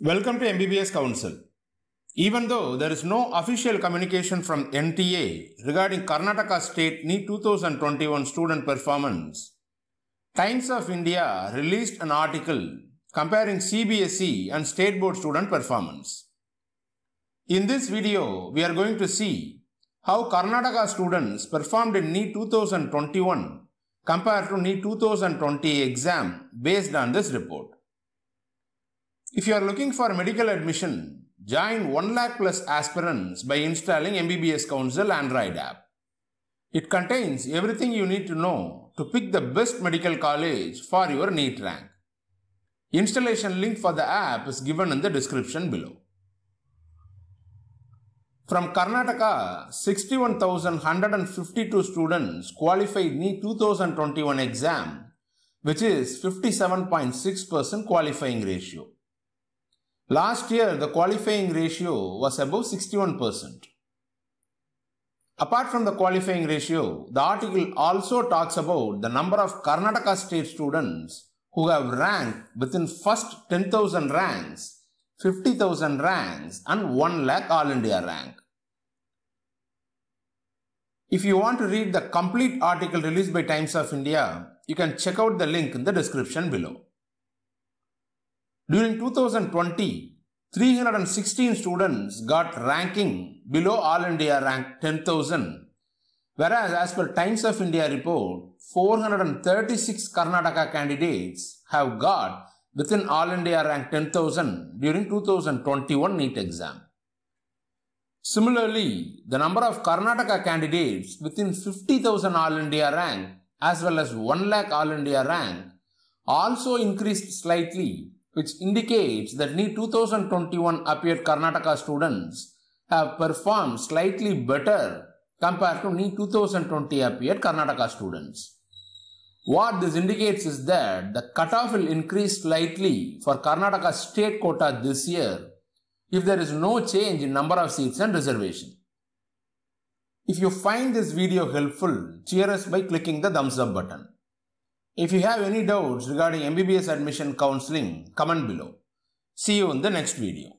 Welcome to MBBS Council. Even though there is no official communication from NTA regarding Karnataka State NEET 2021 student performance, Times of India released an article comparing CBSE and State Board student performance. In this video, we are going to see how Karnataka students performed in NEET 2021 compared to NEET 2020 exam based on this report. If you are looking for medical admission, join 1 lakh plus aspirants by installing MBBS Council Android app. It contains everything you need to know to pick the best medical college for your NEET rank. Installation link for the app is given in the description below. From Karnataka, 61,152 students qualified NEET 2021 exam, which is 57.6% qualifying ratio. Last year, the qualifying ratio was above 61%. Apart from the qualifying ratio, the article also talks about the number of Karnataka state students who have ranked within first 10,000 ranks, 50,000 ranks and 1 lakh All India rank. If you want to read the complete article released by Times of India, you can check out the link in the description below. During 2020, 316 students got ranking below All India rank 10,000, whereas as per Times of India report, 436 Karnataka candidates have got within All India rank 10,000 during 2021 NEET exam. Similarly, the number of Karnataka candidates within 50,000 All India rank as well as 1 lakh All India rank also increased slightly which indicates that NEET 2021 appeared Karnataka students have performed slightly better compared to NEET 2020 appeared Karnataka students. What this indicates is that the cutoff will increase slightly for Karnataka state quota this year if there is no change in number of seats and reservation. If you find this video helpful, cheer us by clicking the thumbs up button. If you have any doubts regarding MBBS admission counseling, comment below. See you in the next video.